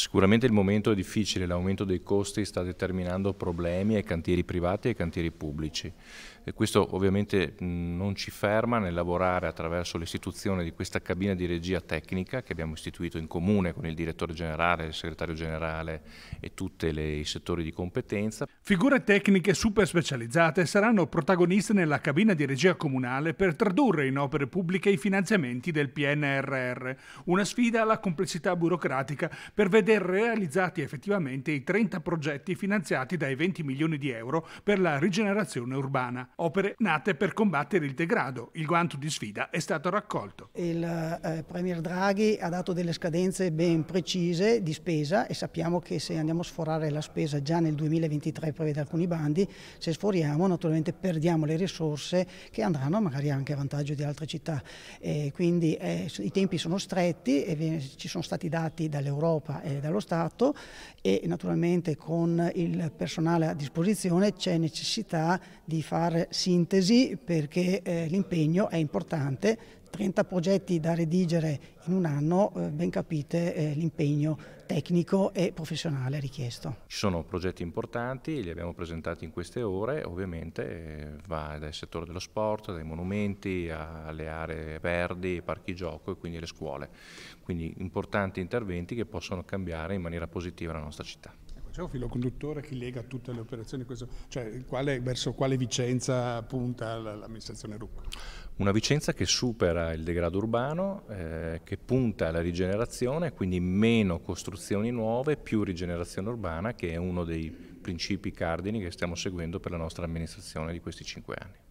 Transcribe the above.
Sicuramente il momento è difficile, l'aumento dei costi sta determinando problemi ai cantieri privati e ai cantieri pubblici. E questo ovviamente non ci ferma nel lavorare attraverso l'istituzione di questa cabina di regia tecnica che abbiamo istituito in comune con il direttore generale, il segretario generale e tutti i settori di competenza. Figure tecniche super specializzate saranno protagoniste nella cabina di regia comunale per tradurre in opere pubbliche i finanziamenti del PNRR, una sfida alla complessità burocratica per vedere veder realizzati effettivamente i 30 progetti finanziati dai 20 milioni di euro per la rigenerazione urbana, opere nate per combattere il degrado. Il guanto di sfida è stato raccolto. Il eh, Premier Draghi ha dato delle scadenze ben precise di spesa e sappiamo che se andiamo a sforare la spesa già nel 2023 prevede alcuni bandi, se sforiamo naturalmente perdiamo le risorse che andranno magari anche a vantaggio di altre città. Eh, quindi eh, i tempi sono stretti e ci sono stati dati dall'Europa e eh, dallo Stato e naturalmente con il personale a disposizione c'è necessità di fare sintesi perché eh, l'impegno è importante 30 progetti da redigere in un anno, eh, ben capite eh, l'impegno tecnico e professionale richiesto. Ci sono progetti importanti, li abbiamo presentati in queste ore, ovviamente eh, va dal settore dello sport, dai monumenti, alle aree verdi, parchi gioco e quindi le scuole. Quindi importanti interventi che possono cambiare in maniera positiva la nostra città. C'è un filo conduttore che lega tutte le operazioni, questo, cioè quale, verso quale Vicenza punta l'amministrazione RUC? Una Vicenza che supera il degrado urbano, eh, che punta alla rigenerazione, quindi meno costruzioni nuove, più rigenerazione urbana, che è uno dei principi cardini che stiamo seguendo per la nostra amministrazione di questi cinque anni.